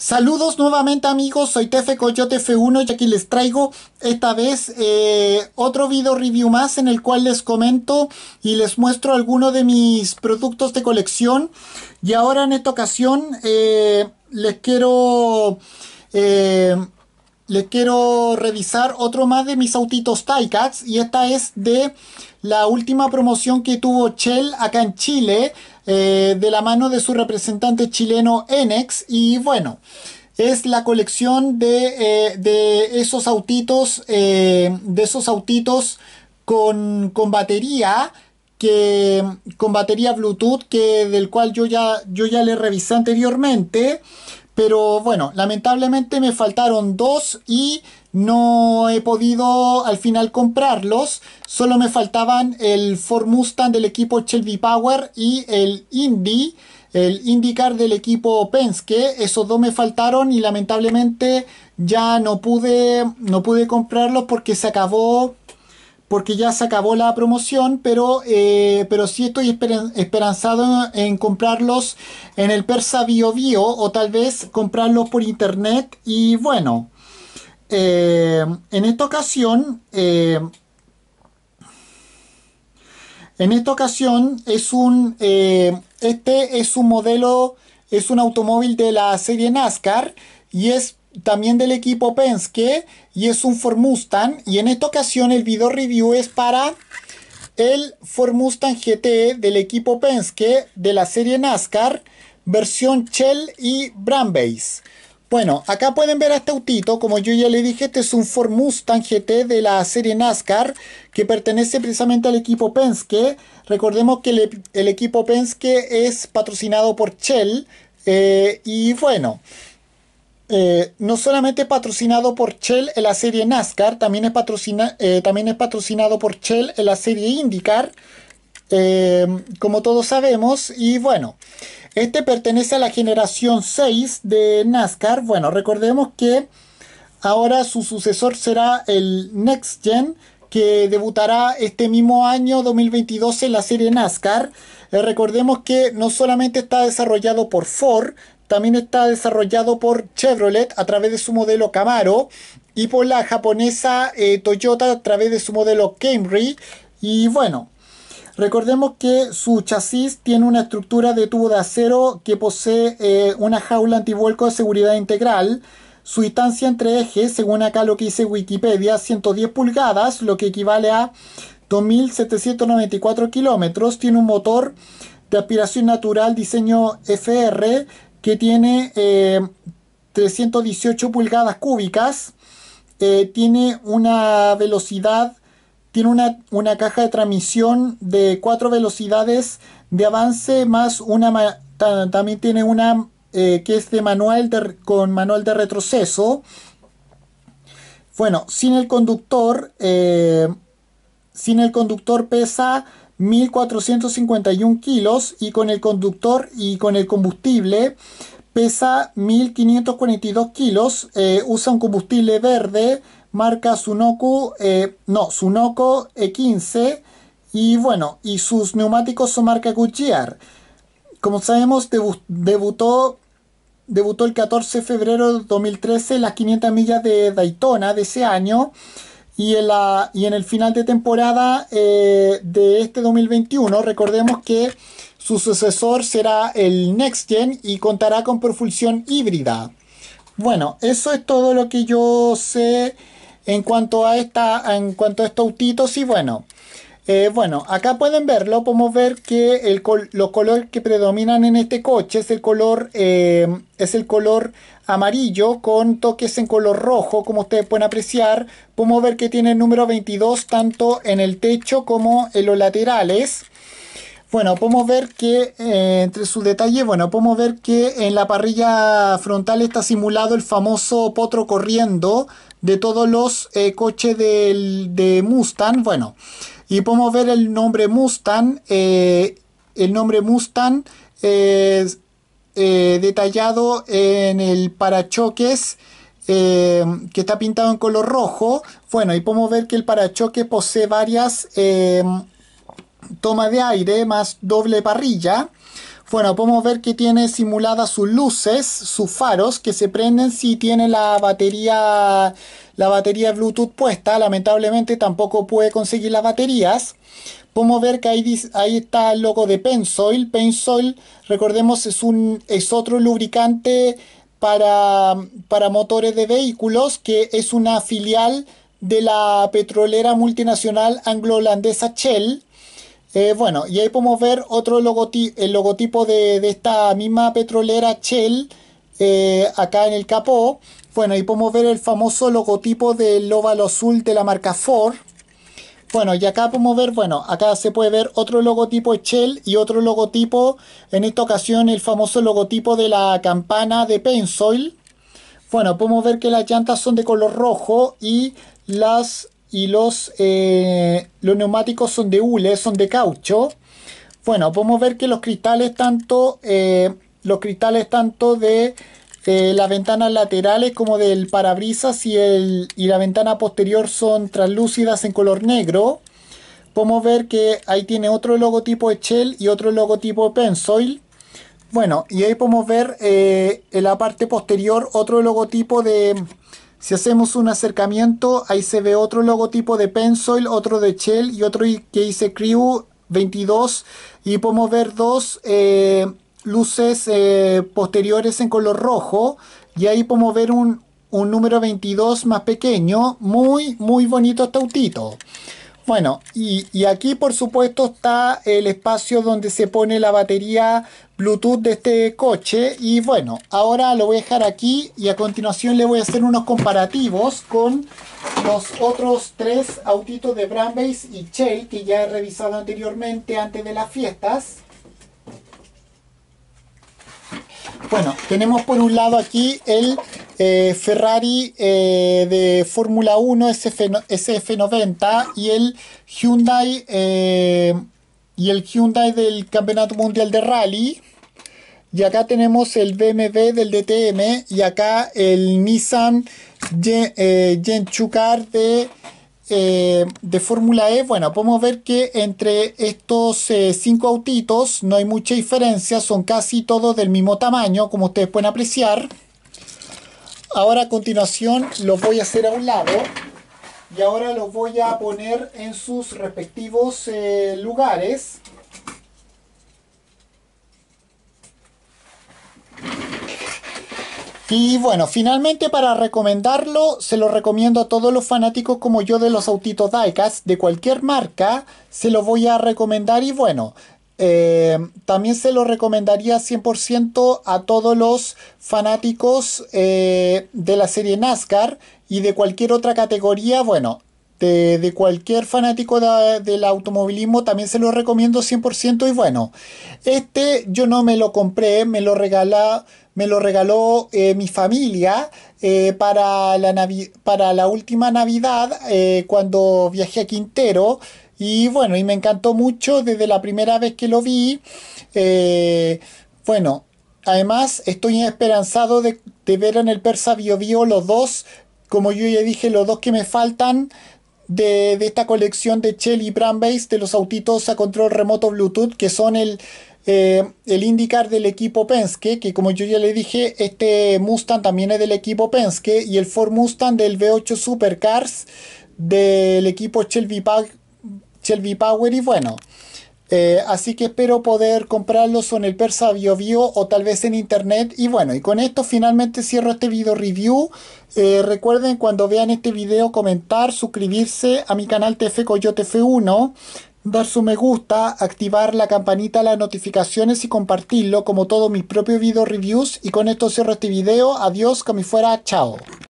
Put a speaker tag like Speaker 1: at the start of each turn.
Speaker 1: Saludos nuevamente amigos, soy Tefe Coyote F1 y aquí les traigo esta vez eh, otro video review más en el cual les comento y les muestro algunos de mis productos de colección y ahora en esta ocasión eh, les quiero... Eh, les quiero revisar otro más de mis autitos Taikax y esta es de la última promoción que tuvo Shell acá en Chile eh, de la mano de su representante chileno Enex y bueno es la colección de, eh, esos autitos eh, de esos autitos con, con batería que con batería Bluetooth que del cual yo ya yo ya le revisé anteriormente pero bueno, lamentablemente me faltaron dos y no he podido al final comprarlos. Solo me faltaban el Ford Mustang del equipo Shelby Power y el Indy, el IndyCar del equipo Penske. Esos dos me faltaron y lamentablemente ya no pude, no pude comprarlos porque se acabó porque ya se acabó la promoción, pero, eh, pero sí estoy esperanzado en, comprarlos en el Persa Bio Bio o tal vez comprarlos por internet. Y bueno, eh, en esta ocasión, eh, en esta ocasión es un, este es un modelo, es un automóvil de la serie NASCAR y es también del equipo Penske y es un Ford Mustang y en esta ocasión el video review es para el Ford Mustang GT e del equipo Penske de la serie NASCAR versión Shell y Brambase. Bueno, acá pueden ver a este autito, como yo ya le dije, este es un Ford Mustang GT e de la serie NASCAR que pertenece precisamente al equipo Penske. Recordemos que el, equipo Penske es patrocinado por Shell eh, y bueno, eh, no solamente patrocinado por Shell en la serie NASCAR, también es, eh, también es patrocinado por Shell en la serie IndyCar, eh, como todos sabemos. Y bueno, este pertenece a la generación 6 de NASCAR. Bueno, recordemos que ahora su sucesor será el Next Gen, que debutará este mismo año 2022 en la serie NASCAR. recordemos que no solamente está desarrollado por Ford, también está desarrollado por Chevrolet a través de su modelo Camaro y por la japonesa eh, Toyota a través de su modelo Camry. Y bueno, recordemos que su chasis tiene una estructura de tubo de acero que posee eh, una jaula antivuelco de seguridad integral. Su distancia entre ejes, según acá lo que dice Wikipedia, 110 pulgadas, lo que equivale a 2.794 kilómetros. Tiene un motor de aspiración natural diseño FR que tiene 318 eh, pulgadas cúbicas, eh, tiene una velocidad, tiene una, una, caja de transmisión de cuatro velocidades de avance más una, también tiene una eh, que es de manual con manual de retroceso. Bueno, sin el conductor, sin el conductor pesa 1.451 kilos y con el conductor y con el combustible pesa 1.542 kilos, eh, usa un combustible verde, marca Sunoco, eh, no, Sunoco E15 y bueno, y sus neumáticos son marca Goodyear. Como sabemos, debutó, debutó el 14 de febrero de 2013 las 500 millas de Daytona de ese año. Y en, el final de temporada eh, de este 2021, recordemos que su sucesor será el Next Gen y contará con propulsión híbrida. Bueno, eso es todo lo que yo sé en cuanto a esta en cuanto a estos autitos y bueno eh, bueno acá pueden verlo podemos ver que los colores que predominan en este coche es el color eh, es el color amarillo con toques en color rojo, como ustedes pueden apreciar. Podemos ver que tiene el número 22 tanto en el techo como en los laterales. Bueno, podemos ver que eh, entre sus detalles, bueno, podemos ver que en la parrilla frontal está simulado el famoso potro corriendo de todos los eh, coches del, de Mustang. Bueno, y podemos ver el nombre Mustang. Eh, el nombre Mustang es eh, detallado en el parachoques eh, que está pintado en color rojo. Bueno, y podemos ver que el parachoque posee varias eh, tomas de aire más doble parrilla. Bueno, podemos ver que tiene simuladas sus luces, sus faros que se prenden si tiene la batería, la batería Bluetooth puesta. Lamentablemente tampoco puede conseguir las baterías podemos ver que ahí, ahí está el logo de Pensoil. Pensoil, recordemos, es, un, es otro lubricante para, motores de vehículos que es una filial de la petrolera multinacional anglo-holandesa Shell. Eh, bueno, y ahí podemos ver otro logotipo, el logotipo de, esta misma petrolera Shell eh, acá en el capó. Bueno, ahí podemos ver el famoso logotipo del óvalo azul de la marca Ford. Bueno, y acá podemos ver, bueno, acá se puede ver otro logotipo Shell y otro logotipo, en esta ocasión el famoso logotipo de la campana de PENSOIL. Bueno, podemos ver que las llantas son de color rojo y, las, y los, eh, los neumáticos son de hule, son de caucho. Bueno, podemos ver que los cristales tanto, eh, los cristales tanto de este, las ventanas laterales como del parabrisas y, el, y la ventana posterior son translúcidas en color negro. Podemos ver que ahí tiene otro logotipo de Shell y otro logotipo de Pensoil. Bueno, y ahí podemos ver eh, en la parte posterior otro logotipo de... Si hacemos un acercamiento, ahí se ve otro logotipo de Pensoil, otro de Shell y otro que dice Crew 22. Y podemos ver dos... Eh, luces eh, posteriores en color rojo y ahí podemos ver un, número 22 más pequeño, muy muy bonito este autito. Bueno, y, aquí por supuesto está el espacio donde se pone la batería Bluetooth de este coche. Y bueno, ahora lo voy a dejar aquí y a continuación le voy a hacer unos comparativos con los otros tres autitos de Brambase y Che que ya he revisado anteriormente antes de las fiestas. Bueno, tenemos por un lado aquí el eh, Ferrari eh, de Fórmula 1 SF, SF90 y el Hyundai eh, y el Hyundai del Campeonato Mundial de Rally. Y acá tenemos el BMW del DTM y acá el Nissan Genchukar de eh, de Fórmula E, bueno, podemos ver que entre estos eh, cinco autitos no hay mucha diferencia, son casi todos del mismo tamaño, como ustedes pueden apreciar. Ahora a continuación los voy a hacer a un lado y ahora los voy a poner en sus respectivos eh, lugares. Y bueno, finalmente para recomendarlo, se lo recomiendo a todos los fanáticos como yo de los autitos diecast de cualquier marca, se lo voy a recomendar y bueno, eh, también se lo recomendaría 100% a todos los fanáticos eh, de la serie NASCAR y de cualquier otra categoría. Bueno, este, de, cualquier fanático del automovilismo, también se lo recomiendo 100% y bueno, este yo no me lo compré, me lo me lo regaló eh, mi familia eh, para, la para la última Navidad eh, cuando viajé a Quintero. Y bueno, y me encantó mucho desde la primera vez que lo vi. bueno, además estoy esperanzado de, de ver en el Persa Bio Bio los dos como yo ya dije, los dos que me faltan de, esta colección de Shell y Base de los autitos a control remoto Bluetooth que son el, eh, IndyCar indicar del equipo Penske, que como yo ya le dije, este Mustang también es del equipo Penske, y el Ford Mustang del V8 Supercars del equipo Shelby, Pack Power, y bueno, eh, así que espero poder comprarlos en el Persa Bio Bio, o tal vez en internet. Y bueno, y con esto finalmente cierro este video review. Eh, recuerden cuando vean este video comentar, suscribirse a mi canal TF Coyote F1 dar su me gusta, activar la campanita, las notificaciones y compartirlo como todos mis propios video reviews y con esto cierro este video, adiós, que me fuera, chao.